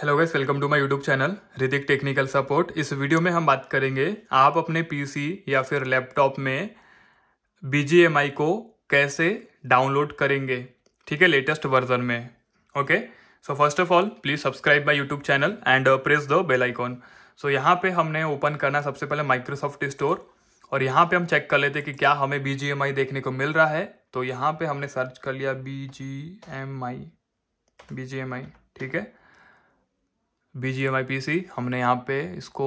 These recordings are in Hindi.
hello guys welcome to my YouTube channel Hrithik technical support इस वीडियो में हम बात करेंगे आप अपने पीसी या फिर लैपटॉप में बी को कैसे डाउनलोड करेंगे ठीक है लेटेस्ट वर्जन में okay so first of all please subscribe my YouTube channel and press the bell icon so यहाँ पे हमने ओपन करना सबसे पहले माइक्रोसॉफ्ट स्टोर और यहाँ पे हम चेक कर लेते कि क्या हमें बी देखने को मिल रहा है तो यहाँ पे हमने सर्च कर लिया B G M I B G M I ठीक है B G M I P C हमने यहाँ पे इसको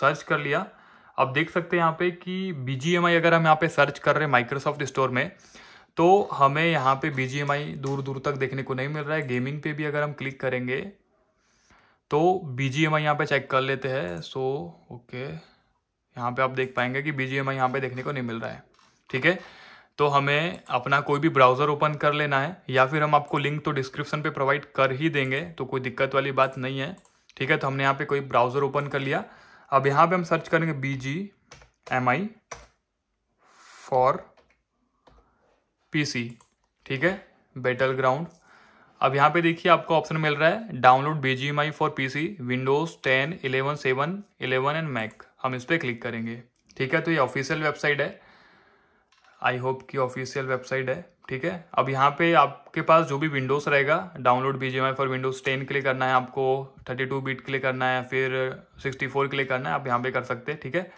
सर्च कर लिया अब देख सकते हैं यहाँ पे कि बी जी एम आई अगर हम यहाँ पे सर्च कर रहे हैं माइक्रोसॉफ्ट स्टोर में तो हमें यहाँ पे बी जी एम आई दूर दूर तक देखने को नहीं मिल रहा है गेमिंग पे भी अगर हम क्लिक करेंगे तो बी जी एम आई यहाँ पर चेक कर लेते हैं सो ओके यहाँ पे आप देख पाएंगे कि बी जी एम आई यहाँ पर देखने को नहीं मिल रहा है ठीक है तो हमें अपना कोई भी ब्राउज़र ओपन कर लेना है या फिर हम आपको लिंक तो डिस्क्रिप्शन पे प्रोवाइड कर ही देंगे तो कोई दिक्कत वाली बात नहीं है ठीक है तो हमने यहाँ पे कोई ब्राउज़र ओपन कर लिया अब यहाँ पे हम सर्च करेंगे B G M I for P C ठीक है बेटल ग्राउंड अब यहाँ पे देखिए आपको ऑप्शन मिल रहा है download B G M I for P C Windows ten eleven seven eleven and Mac हम इस पर क्लिक करेंगे ठीक है तो ये ऑफिशियल वेबसाइट है आई होप की ऑफिशियल वेबसाइट है ठीक है अब यहाँ पे आपके पास जो भी विंडोज़ रहेगा download B for Windows ten के लिए करना है आपको थर्टी टू बीट के लिए करना है फिर सिक्सटी फोर के लिए करना है आप यहाँ पे कर सकते हैं ठीक है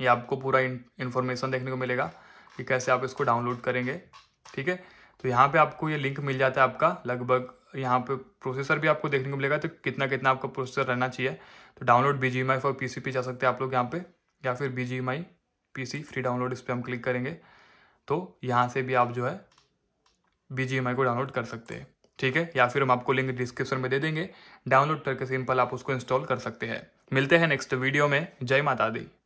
ये आपको पूरा इन्फॉर्मेशन देखने को मिलेगा कि कैसे आप इसको डाउनलोड करेंगे ठीक है तो यहाँ पे आपको ये लिंक मिल जाता है आपका लगभग यहाँ पे प्रोसेसर भी आपको देखने को मिलेगा तो कितना कितना आपका प्रोसेसर रहना चाहिए तो download B G M I for P जा सकते हैं आप लोग यहाँ पे या फिर B G M I PC free download इस पर हम क्लिक करेंगे तो यहाँ से भी आप जो है बी को डाउनलोड कर सकते हैं ठीक है या फिर हम आपको लिंक डिस्क्रिप्शन में दे देंगे डाउनलोड करके सिंपल आप उसको इंस्टॉल कर सकते हैं मिलते हैं नेक्स्ट वीडियो में जय माता दी